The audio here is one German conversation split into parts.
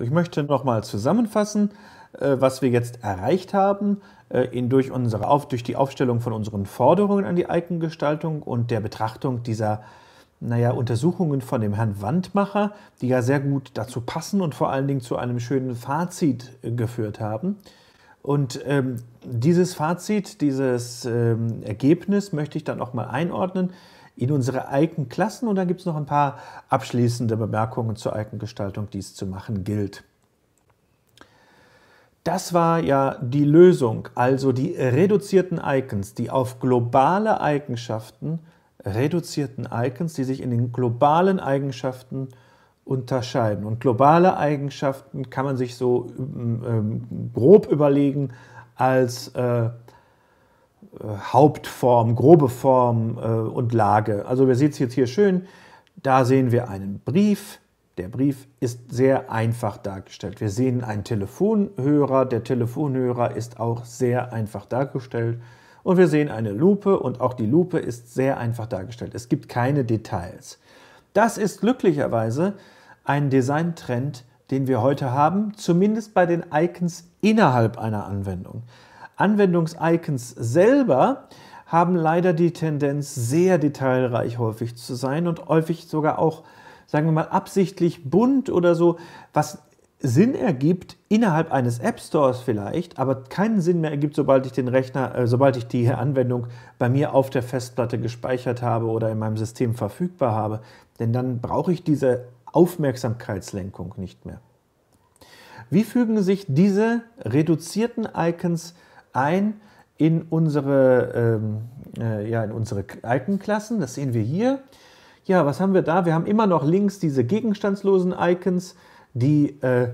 Ich möchte nochmal zusammenfassen, äh, was wir jetzt erreicht haben äh, in, durch, unsere, durch die Aufstellung von unseren Forderungen an die Eigengestaltung und der Betrachtung dieser naja, Untersuchungen von dem Herrn Wandmacher, die ja sehr gut dazu passen und vor allen Dingen zu einem schönen Fazit äh, geführt haben. Und ähm, dieses Fazit, dieses ähm, Ergebnis möchte ich dann auch mal einordnen in unsere Icon-Klassen. Und dann gibt es noch ein paar abschließende Bemerkungen zur Icon-Gestaltung, die es zu machen gilt. Das war ja die Lösung, also die reduzierten Icons, die auf globale Eigenschaften, reduzierten Icons, die sich in den globalen Eigenschaften unterscheiden. Und globale Eigenschaften kann man sich so ähm, ähm grob überlegen als äh, äh, Hauptform, grobe Form äh, und Lage. Also wir sehen es jetzt hier schön. Da sehen wir einen Brief. Der Brief ist sehr einfach dargestellt. Wir sehen einen Telefonhörer. Der Telefonhörer ist auch sehr einfach dargestellt. Und wir sehen eine Lupe und auch die Lupe ist sehr einfach dargestellt. Es gibt keine Details. Das ist glücklicherweise ein Designtrend, den wir heute haben, zumindest bei den Icons innerhalb einer Anwendung. Anwendungs-Icons selber haben leider die Tendenz, sehr detailreich häufig zu sein und häufig sogar auch, sagen wir mal, absichtlich bunt oder so, was Sinn ergibt innerhalb eines App Stores vielleicht, aber keinen Sinn mehr ergibt, sobald ich den Rechner, äh, sobald ich die Anwendung bei mir auf der Festplatte gespeichert habe oder in meinem System verfügbar habe, denn dann brauche ich diese Aufmerksamkeitslenkung nicht mehr. Wie fügen sich diese reduzierten Icons ein in unsere, ähm, äh, ja, in unsere Icon-Klassen. Das sehen wir hier. Ja, was haben wir da? Wir haben immer noch links diese gegenstandslosen Icons, die äh,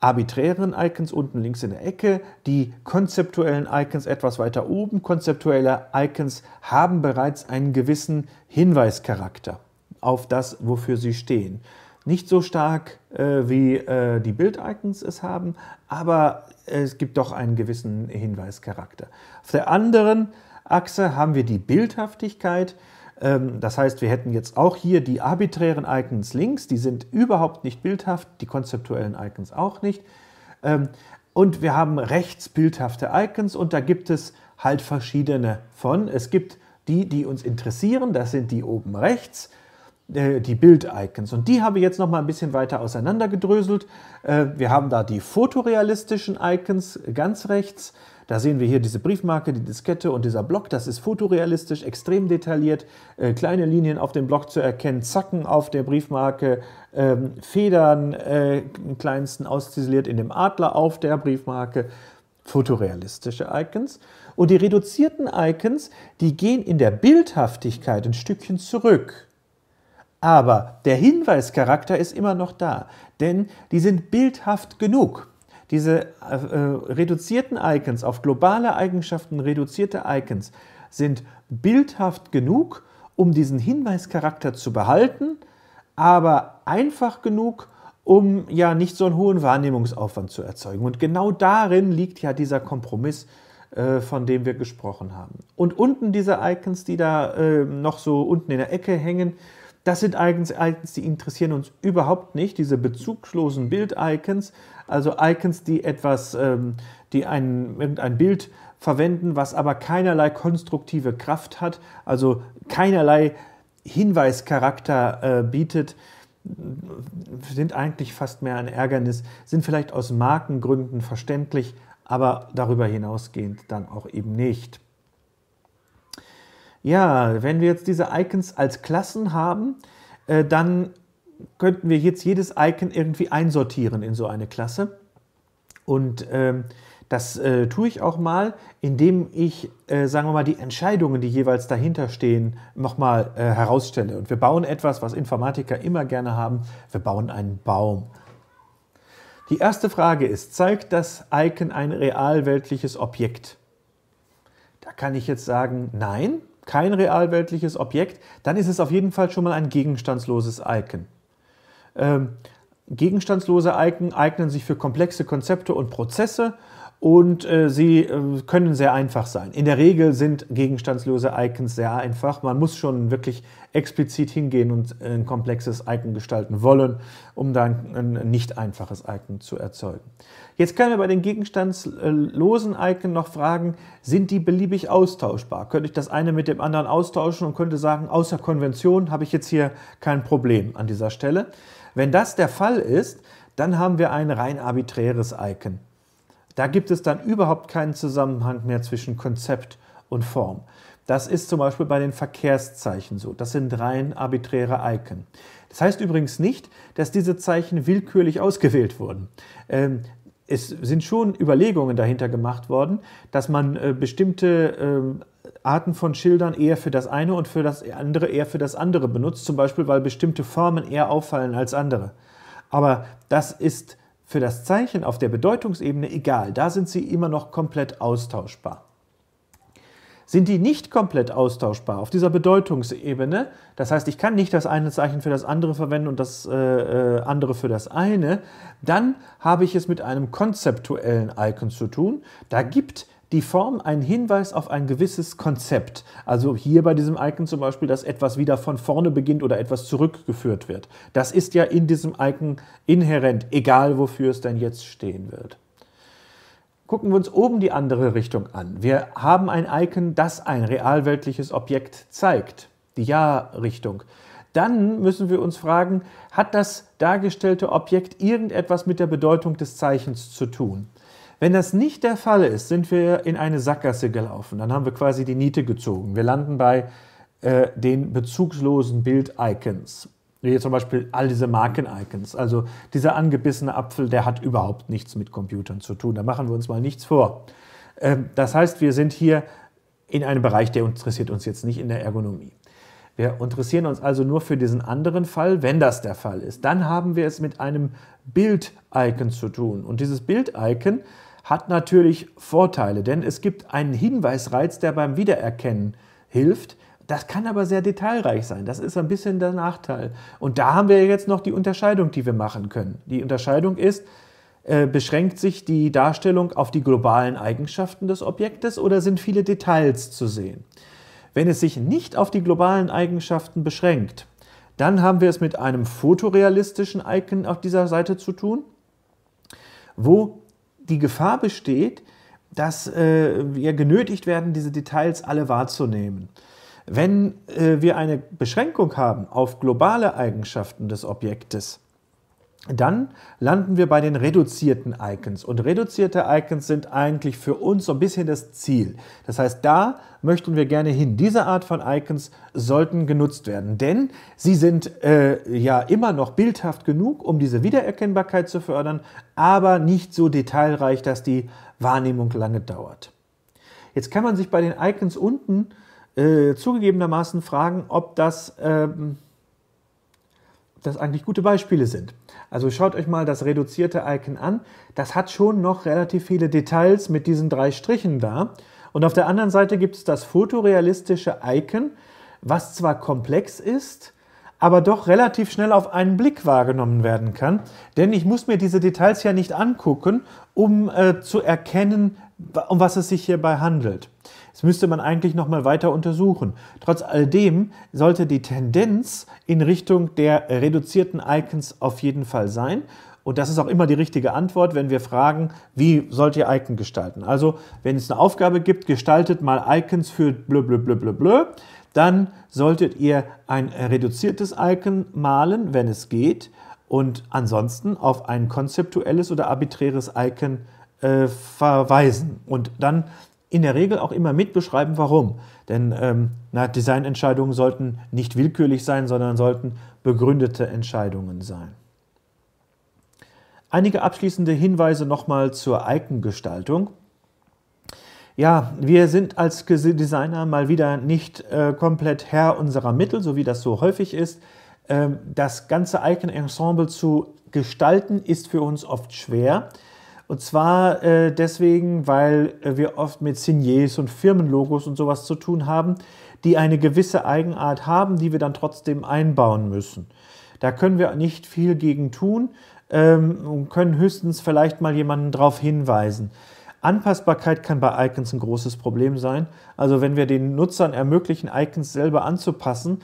arbiträren Icons unten links in der Ecke, die konzeptuellen Icons etwas weiter oben. Konzeptuelle Icons haben bereits einen gewissen Hinweischarakter auf das, wofür sie stehen. Nicht so stark, äh, wie äh, die Bild-Icons es haben, aber es gibt doch einen gewissen Hinweischarakter. Auf der anderen Achse haben wir die Bildhaftigkeit. Ähm, das heißt, wir hätten jetzt auch hier die arbiträren Icons links, die sind überhaupt nicht bildhaft, die konzeptuellen Icons auch nicht. Ähm, und wir haben rechts bildhafte Icons und da gibt es halt verschiedene von. Es gibt die, die uns interessieren, das sind die oben rechts. Äh, die Bild-Icons. Und die habe ich jetzt noch mal ein bisschen weiter auseinandergedröselt. Äh, wir haben da die fotorealistischen Icons ganz rechts. Da sehen wir hier diese Briefmarke, die Diskette und dieser Block. Das ist fotorealistisch, extrem detailliert. Äh, kleine Linien auf dem Block zu erkennen, Zacken auf der Briefmarke, ähm, Federn im kleinsten ausziseliert in dem Adler auf der Briefmarke. Fotorealistische Icons. Und die reduzierten Icons, die gehen in der Bildhaftigkeit ein Stückchen zurück. Aber der Hinweischarakter ist immer noch da, denn die sind bildhaft genug. Diese äh, äh, reduzierten Icons auf globale Eigenschaften reduzierte Icons sind bildhaft genug, um diesen Hinweischarakter zu behalten, aber einfach genug, um ja nicht so einen hohen Wahrnehmungsaufwand zu erzeugen. Und genau darin liegt ja dieser Kompromiss, äh, von dem wir gesprochen haben. Und unten diese Icons, die da äh, noch so unten in der Ecke hängen, das sind Icons, die interessieren uns überhaupt nicht, diese bezugslosen Bild-Icons, also Icons, die etwas, ähm, die ein, irgendein Bild verwenden, was aber keinerlei konstruktive Kraft hat, also keinerlei Hinweischarakter äh, bietet, sind eigentlich fast mehr ein Ärgernis, sind vielleicht aus Markengründen verständlich, aber darüber hinausgehend dann auch eben nicht ja, wenn wir jetzt diese Icons als Klassen haben, äh, dann könnten wir jetzt jedes Icon irgendwie einsortieren in so eine Klasse. Und ähm, das äh, tue ich auch mal, indem ich, äh, sagen wir mal, die Entscheidungen, die jeweils dahinter stehen, nochmal äh, herausstelle. Und wir bauen etwas, was Informatiker immer gerne haben. Wir bauen einen Baum. Die erste Frage ist, zeigt das Icon ein realweltliches Objekt? Da kann ich jetzt sagen, nein, kein realweltliches Objekt, dann ist es auf jeden Fall schon mal ein gegenstandsloses Icon. Ähm, gegenstandslose Icon eignen sich für komplexe Konzepte und Prozesse und äh, sie äh, können sehr einfach sein. In der Regel sind gegenstandslose Icons sehr einfach. Man muss schon wirklich explizit hingehen und äh, ein komplexes Icon gestalten wollen, um dann ein nicht einfaches Icon zu erzeugen. Jetzt können wir bei den gegenstandslosen Icon noch fragen, sind die beliebig austauschbar? Könnte ich das eine mit dem anderen austauschen und könnte sagen, außer Konvention habe ich jetzt hier kein Problem an dieser Stelle. Wenn das der Fall ist, dann haben wir ein rein arbiträres Icon. Da gibt es dann überhaupt keinen Zusammenhang mehr zwischen Konzept und Form. Das ist zum Beispiel bei den Verkehrszeichen so. Das sind rein arbiträre Icon. Das heißt übrigens nicht, dass diese Zeichen willkürlich ausgewählt wurden. Ähm, es sind schon Überlegungen dahinter gemacht worden, dass man äh, bestimmte äh, Arten von Schildern eher für das eine und für das andere eher für das andere benutzt, zum Beispiel weil bestimmte Formen eher auffallen als andere. Aber das ist für das Zeichen auf der Bedeutungsebene egal, da sind sie immer noch komplett austauschbar. Sind die nicht komplett austauschbar auf dieser Bedeutungsebene, das heißt, ich kann nicht das eine Zeichen für das andere verwenden und das äh, äh andere für das eine, dann habe ich es mit einem konzeptuellen Icon zu tun. Da gibt die Form ein Hinweis auf ein gewisses Konzept. Also hier bei diesem Icon zum Beispiel, dass etwas wieder von vorne beginnt oder etwas zurückgeführt wird. Das ist ja in diesem Icon inhärent, egal wofür es denn jetzt stehen wird. Gucken wir uns oben die andere Richtung an. Wir haben ein Icon, das ein realweltliches Objekt zeigt. Die Ja-Richtung dann müssen wir uns fragen, hat das dargestellte Objekt irgendetwas mit der Bedeutung des Zeichens zu tun? Wenn das nicht der Fall ist, sind wir in eine Sackgasse gelaufen. Dann haben wir quasi die Niete gezogen. Wir landen bei äh, den bezugslosen Bild-Icons. Wie zum Beispiel all diese Marken-Icons. Also dieser angebissene Apfel, der hat überhaupt nichts mit Computern zu tun. Da machen wir uns mal nichts vor. Ähm, das heißt, wir sind hier in einem Bereich, der interessiert uns jetzt nicht in der Ergonomie. Wir interessieren uns also nur für diesen anderen Fall, wenn das der Fall ist. Dann haben wir es mit einem Bild-Icon zu tun. Und dieses Bild-Icon hat natürlich Vorteile, denn es gibt einen Hinweisreiz, der beim Wiedererkennen hilft. Das kann aber sehr detailreich sein. Das ist ein bisschen der Nachteil. Und da haben wir jetzt noch die Unterscheidung, die wir machen können. Die Unterscheidung ist, äh, beschränkt sich die Darstellung auf die globalen Eigenschaften des Objektes oder sind viele Details zu sehen? Wenn es sich nicht auf die globalen Eigenschaften beschränkt, dann haben wir es mit einem fotorealistischen Icon auf dieser Seite zu tun, wo die Gefahr besteht, dass äh, wir genötigt werden, diese Details alle wahrzunehmen. Wenn äh, wir eine Beschränkung haben auf globale Eigenschaften des Objektes, dann landen wir bei den reduzierten Icons. Und reduzierte Icons sind eigentlich für uns so ein bisschen das Ziel. Das heißt, da möchten wir gerne hin. Diese Art von Icons sollten genutzt werden, denn sie sind äh, ja immer noch bildhaft genug, um diese Wiedererkennbarkeit zu fördern, aber nicht so detailreich, dass die Wahrnehmung lange dauert. Jetzt kann man sich bei den Icons unten äh, zugegebenermaßen fragen, ob das, ähm, das eigentlich gute Beispiele sind. Also schaut euch mal das reduzierte Icon an. Das hat schon noch relativ viele Details mit diesen drei Strichen da. Und auf der anderen Seite gibt es das fotorealistische Icon, was zwar komplex ist, aber doch relativ schnell auf einen Blick wahrgenommen werden kann. Denn ich muss mir diese Details ja nicht angucken, um äh, zu erkennen, um was es sich hierbei handelt. Das müsste man eigentlich noch mal weiter untersuchen. Trotz alledem sollte die Tendenz in Richtung der reduzierten Icons auf jeden Fall sein. Und das ist auch immer die richtige Antwort, wenn wir fragen, wie sollt ihr Icon gestalten? Also, wenn es eine Aufgabe gibt, gestaltet mal Icons für blö, blö, blö, blö, blö, dann solltet ihr ein reduziertes Icon malen, wenn es geht, und ansonsten auf ein konzeptuelles oder arbiträres Icon malen äh, verweisen und dann in der Regel auch immer mitbeschreiben, warum. Denn ähm, Designentscheidungen sollten nicht willkürlich sein, sondern sollten begründete Entscheidungen sein. Einige abschließende Hinweise nochmal zur Icon-Gestaltung. Ja, wir sind als Designer mal wieder nicht äh, komplett Herr unserer Mittel, so wie das so häufig ist. Ähm, das ganze Icon-Ensemble zu gestalten ist für uns oft schwer. Und zwar äh, deswegen, weil äh, wir oft mit Signes und Firmenlogos und sowas zu tun haben, die eine gewisse Eigenart haben, die wir dann trotzdem einbauen müssen. Da können wir nicht viel gegen tun ähm, und können höchstens vielleicht mal jemanden darauf hinweisen. Anpassbarkeit kann bei Icons ein großes Problem sein. Also wenn wir den Nutzern ermöglichen, Icons selber anzupassen,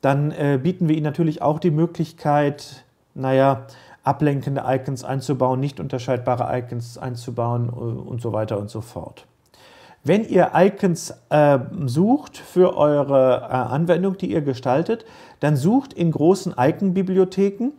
dann äh, bieten wir ihnen natürlich auch die Möglichkeit, naja, ablenkende Icons einzubauen, nicht unterscheidbare Icons einzubauen äh, und so weiter und so fort. Wenn ihr Icons äh, sucht für eure äh, Anwendung, die ihr gestaltet, dann sucht in großen Icon-Bibliotheken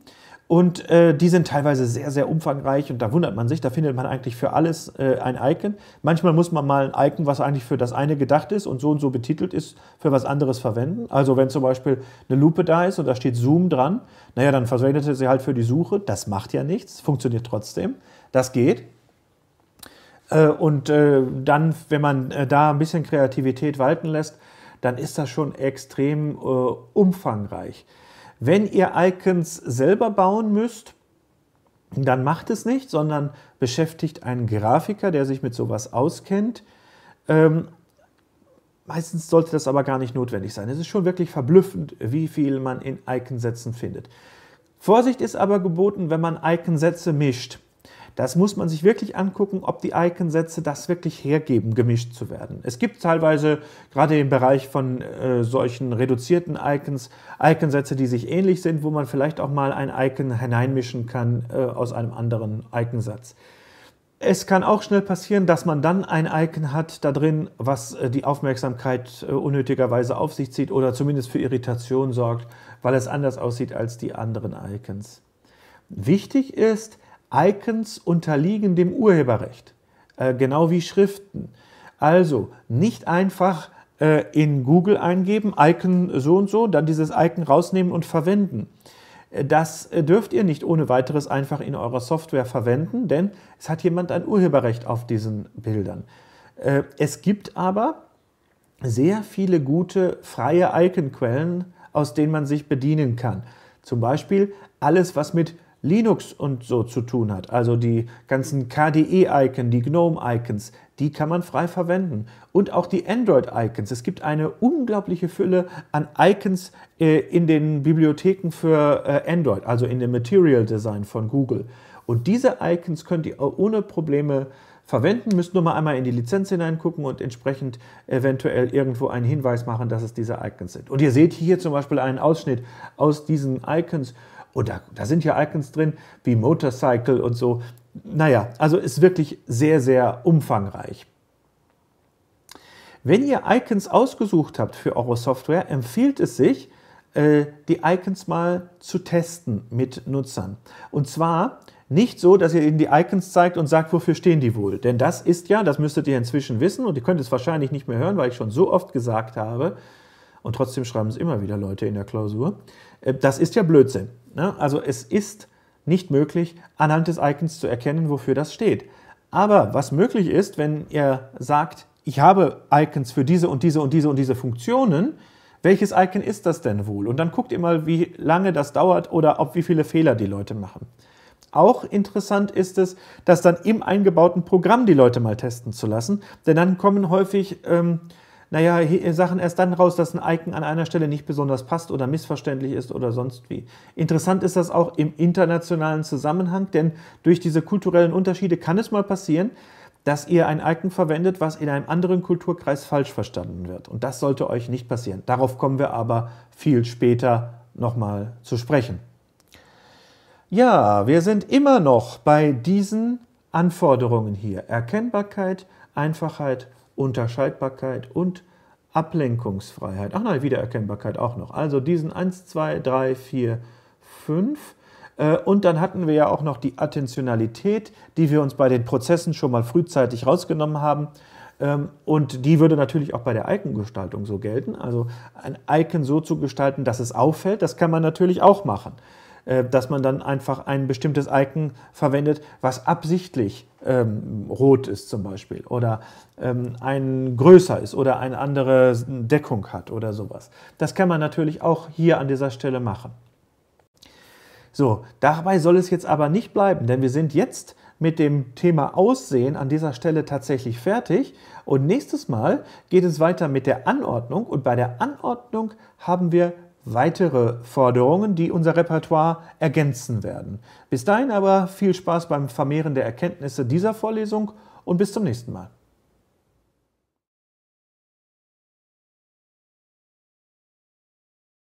und äh, die sind teilweise sehr, sehr umfangreich und da wundert man sich, da findet man eigentlich für alles äh, ein Icon. Manchmal muss man mal ein Icon, was eigentlich für das eine gedacht ist und so und so betitelt ist, für was anderes verwenden. Also wenn zum Beispiel eine Lupe da ist und da steht Zoom dran, naja, dann verwendet er sie halt für die Suche. Das macht ja nichts, funktioniert trotzdem. Das geht. Äh, und äh, dann, wenn man äh, da ein bisschen Kreativität walten lässt, dann ist das schon extrem äh, umfangreich. Wenn ihr Icons selber bauen müsst, dann macht es nicht, sondern beschäftigt einen Grafiker, der sich mit sowas auskennt. Ähm, meistens sollte das aber gar nicht notwendig sein. Es ist schon wirklich verblüffend, wie viel man in Iconsätzen findet. Vorsicht ist aber geboten, wenn man Iconsätze mischt. Das muss man sich wirklich angucken, ob die Icon-Sätze das wirklich hergeben, gemischt zu werden. Es gibt teilweise, gerade im Bereich von äh, solchen reduzierten Icons, Icon-Sätze, die sich ähnlich sind, wo man vielleicht auch mal ein Icon hineinmischen kann äh, aus einem anderen Icon-Satz. Es kann auch schnell passieren, dass man dann ein Icon hat da drin, was äh, die Aufmerksamkeit äh, unnötigerweise auf sich zieht oder zumindest für Irritation sorgt, weil es anders aussieht als die anderen Icons. Wichtig ist, Icons unterliegen dem Urheberrecht, äh, genau wie Schriften. Also nicht einfach äh, in Google eingeben, Icon so und so, dann dieses Icon rausnehmen und verwenden. Äh, das äh, dürft ihr nicht ohne weiteres einfach in eurer Software verwenden, denn es hat jemand ein Urheberrecht auf diesen Bildern. Äh, es gibt aber sehr viele gute freie Icon-Quellen, aus denen man sich bedienen kann. Zum Beispiel alles, was mit Linux und so zu tun hat, also die ganzen KDE-Icons, die GNOME-Icons, die kann man frei verwenden. Und auch die Android-Icons. Es gibt eine unglaubliche Fülle an Icons äh, in den Bibliotheken für äh, Android, also in dem Material Design von Google. Und diese Icons könnt ihr ohne Probleme verwenden, müsst nur mal einmal in die Lizenz hineingucken und entsprechend eventuell irgendwo einen Hinweis machen, dass es diese Icons sind. Und ihr seht hier zum Beispiel einen Ausschnitt aus diesen Icons und da, da sind ja Icons drin, wie Motorcycle und so. Naja, also ist wirklich sehr, sehr umfangreich. Wenn ihr Icons ausgesucht habt für eure Software, empfiehlt es sich, äh, die Icons mal zu testen mit Nutzern. Und zwar nicht so, dass ihr ihnen die Icons zeigt und sagt, wofür stehen die wohl. Denn das ist ja, das müsstet ihr inzwischen wissen und ihr könnt es wahrscheinlich nicht mehr hören, weil ich schon so oft gesagt habe, und trotzdem schreiben es immer wieder Leute in der Klausur. Äh, das ist ja Blödsinn. Ne? Also es ist nicht möglich, anhand des Icons zu erkennen, wofür das steht. Aber was möglich ist, wenn ihr sagt, ich habe Icons für diese und diese und diese und diese Funktionen, welches Icon ist das denn wohl? Und dann guckt ihr mal, wie lange das dauert oder ob wie viele Fehler die Leute machen. Auch interessant ist es, das dann im eingebauten Programm die Leute mal testen zu lassen, denn dann kommen häufig ähm, naja, äh, Sachen erst dann raus, dass ein Icon an einer Stelle nicht besonders passt oder missverständlich ist oder sonst wie. Interessant ist das auch im internationalen Zusammenhang, denn durch diese kulturellen Unterschiede kann es mal passieren, dass ihr ein Icon verwendet, was in einem anderen Kulturkreis falsch verstanden wird. Und das sollte euch nicht passieren. Darauf kommen wir aber viel später nochmal zu sprechen. Ja, wir sind immer noch bei diesen Anforderungen hier. Erkennbarkeit, Einfachheit, Unterscheidbarkeit und Ablenkungsfreiheit. Ach nein, Wiedererkennbarkeit auch noch. Also diesen 1, 2, 3, 4, 5. Und dann hatten wir ja auch noch die Attentionalität, die wir uns bei den Prozessen schon mal frühzeitig rausgenommen haben. Ähm, und die würde natürlich auch bei der Icon-Gestaltung so gelten. Also ein Icon so zu gestalten, dass es auffällt, das kann man natürlich auch machen. Äh, dass man dann einfach ein bestimmtes Icon verwendet, was absichtlich ähm, rot ist zum Beispiel oder ähm, ein größer ist oder eine andere Deckung hat oder sowas. Das kann man natürlich auch hier an dieser Stelle machen. So, dabei soll es jetzt aber nicht bleiben, denn wir sind jetzt mit dem Thema Aussehen an dieser Stelle tatsächlich fertig und nächstes Mal geht es weiter mit der Anordnung und bei der Anordnung haben wir weitere Forderungen, die unser Repertoire ergänzen werden. Bis dahin aber viel Spaß beim Vermehren der Erkenntnisse dieser Vorlesung und bis zum nächsten Mal.